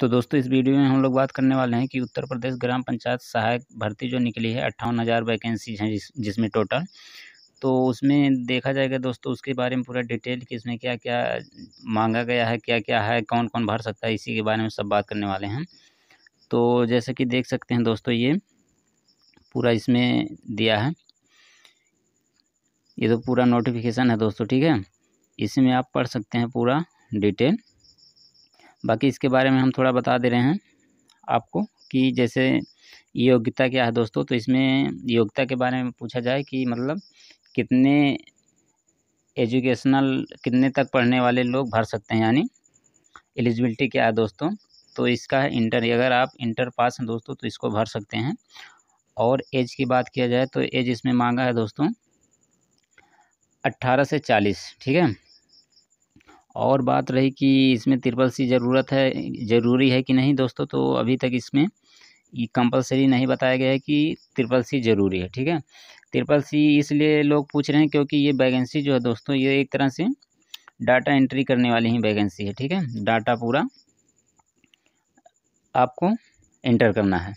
तो दोस्तों इस वीडियो में हम लोग बात करने वाले हैं कि उत्तर प्रदेश ग्राम पंचायत सहायक भर्ती जो निकली है अट्ठावन हज़ार वैकेंसीज हैं जिस जिसमें टोटल तो उसमें देखा जाएगा दोस्तों उसके बारे में पूरा डिटेल कि इसमें क्या क्या मांगा गया है क्या क्या है कौन कौन भर सकता है इसी के बारे में सब बात करने वाले हैं तो जैसे कि देख सकते हैं दोस्तों ये पूरा इसमें दिया है ये तो पूरा नोटिफिकेशन है दोस्तों ठीक है इसमें आप पढ़ सकते हैं पूरा डिटेल बाकी इसके बारे में हम थोड़ा बता दे रहे हैं आपको कि जैसे योग्यता क्या है दोस्तों तो इसमें योग्यता के बारे में पूछा जाए कि मतलब कितने एजुकेशनल कितने तक पढ़ने वाले लोग भर सकते हैं यानी एलिजिबिलिटी क्या है दोस्तों तो इसका है इंटर अगर आप इंटर पास हैं दोस्तों तो इसको भर सकते हैं और एज की बात किया जाए तो एज इसमें मांगा है दोस्तों अट्ठारह से चालीस ठीक है और बात रही कि इसमें त्रिपल सी ज़रूरत है ज़रूरी है कि नहीं दोस्तों तो अभी तक इसमें ये कंपलसरी नहीं बताया गया है कि त्रिपल सी ज़रूरी है ठीक है त्रिपल सी इसलिए लोग पूछ रहे हैं क्योंकि ये वैकेंसी जो है दोस्तों ये एक तरह से डाटा एंट्री करने वाली ही वैकेंसी है ठीक है डाटा पूरा आपको एंटर करना है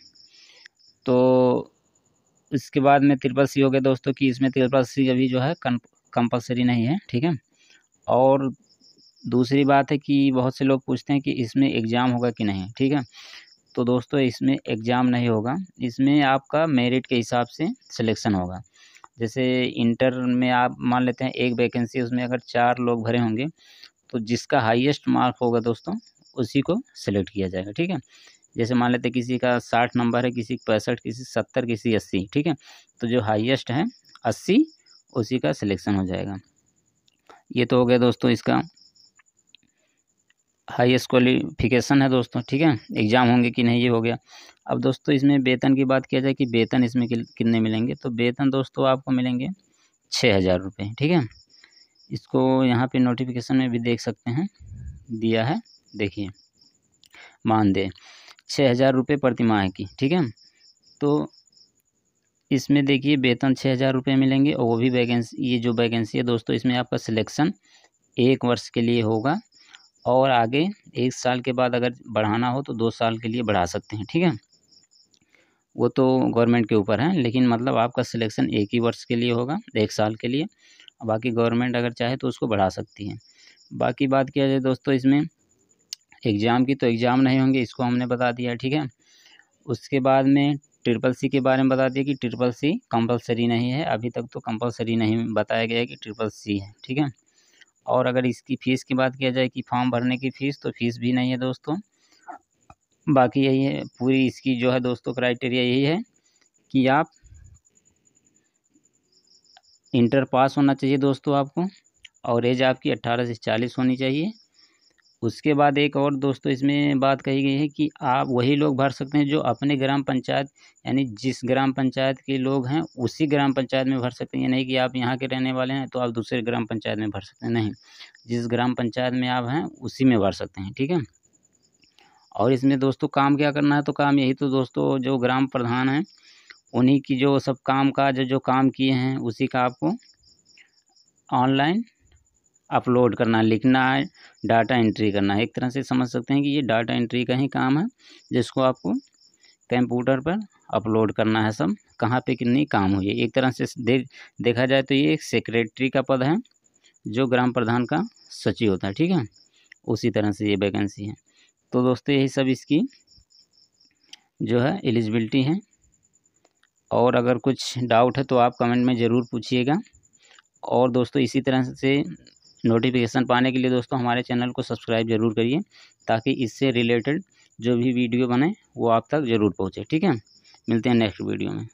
तो इसके बाद में त्रिपल सी हो गया दोस्तों कि इसमें त्रिपल सी अभी जो है कंपलसरी नहीं है ठीक है और दूसरी बात है कि बहुत से लोग पूछते हैं कि इसमें एग्ज़ाम होगा कि नहीं ठीक है तो दोस्तों इसमें एग्ज़ाम नहीं होगा इसमें आपका मेरिट के हिसाब से सिलेक्शन होगा जैसे इंटर में आप मान लेते हैं एक वैकेंसी उसमें अगर चार लोग भरे होंगे तो जिसका हाईएस्ट मार्क होगा दोस्तों उसी को सिलेक्ट किया जाएगा ठीक है जैसे मान लेते किसी का साठ नंबर है किसी का पैंसठ किसी सत्तर किसी अस्सी ठीक है तो जो हाइएस्ट है अस्सी उसी का सिलेक्शन हो जाएगा ये तो हो गया दोस्तों इसका हाईएस्ट क्वालिफिकेशन है दोस्तों ठीक है एग्ज़ाम होंगे कि नहीं ये हो गया अब दोस्तों इसमें वेतन की बात किया जाए कि वेतन इसमें कितने मिलेंगे तो वेतन दोस्तों आपको मिलेंगे छः हज़ार रुपये ठीक है इसको यहाँ पे नोटिफिकेशन में भी देख सकते हैं दिया है देखिए मानदेय छः हज़ार रुपये प्रति माह की ठीक है तो इसमें देखिए वेतन छः हज़ार रुपये मिलेंगे और वो भी वैकेंसी ये जो वैकेंसी है दोस्तों इसमें आपका सिलेक्शन एक वर्ष के लिए होगा और आगे एक साल के बाद अगर बढ़ाना हो तो दो साल के लिए बढ़ा सकते हैं ठीक है वो तो गवर्नमेंट के ऊपर है लेकिन मतलब आपका सिलेक्शन एक ही वर्ष के लिए होगा एक साल के लिए बाकी गवर्नमेंट अगर चाहे तो उसको बढ़ा सकती है बाकी बात किया जाए दोस्तों इसमें एग्ज़ाम की तो एग्ज़ाम नहीं होंगे इसको हमने बता दिया ठीक है उसके बाद में ट्रिपल सी के बारे में बता दिया कि ट्रिपल सी कंपलसरी नहीं है अभी तक तो कंपलसरी नहीं बताया गया है कि ट्रिपल सी है ठीक है और अगर इसकी फ़ीस की बात किया जाए कि फॉर्म भरने की फ़ीस तो फ़ीस भी नहीं है दोस्तों बाकी यही है पूरी इसकी जो है दोस्तों क्राइटेरिया यही है कि आप इंटर पास होना चाहिए दोस्तों आपको और एज आपकी अट्ठारह से चालीस होनी चाहिए उसके बाद एक और दोस्तों तो इसमें बात कही गई है कि आप वही लोग भर सकते हैं जो अपने ग्राम पंचायत यानी जिस ग्राम पंचायत के लोग हैं उसी ग्राम पंचायत में भर सकते हैं ये नहीं कि आप यहाँ के रहने वाले हैं तो आप दूसरे ग्राम पंचायत में भर सकते हैं नहीं जिस ग्राम पंचायत में आप हैं उसी में भर सकते हैं ठीक है और इसमें दोस्तों काम क्या करना है तो काम यही तो दोस्तों जो ग्राम प्रधान हैं उन्हीं की जो सब काम काज जो काम किए हैं उसी का आपको ऑनलाइन अपलोड करना लिखना है डाटा एंट्री करना है एक तरह से समझ सकते हैं कि ये डाटा एंट्री का ही काम है जिसको आपको कंप्यूटर पर अपलोड करना है सब कहाँ पे कितनी काम हुई है एक तरह से दे, देखा जाए तो ये एक सेक्रेटरी का पद है जो ग्राम प्रधान का सचिव होता है ठीक है उसी तरह से ये वैकेंसी है तो दोस्तों यही सब इसकी जो है एलिजिबिलिटी है और अगर कुछ डाउट है तो आप कमेंट में ज़रूर पूछिएगा और दोस्तों इसी तरह से नोटिफिकेशन पाने के लिए दोस्तों हमारे चैनल को सब्सक्राइब ज़रूर करिए ताकि इससे रिलेटेड जो भी वीडियो बने वो आप तक ज़रूर पहुँचे ठीक है मिलते हैं नेक्स्ट वीडियो में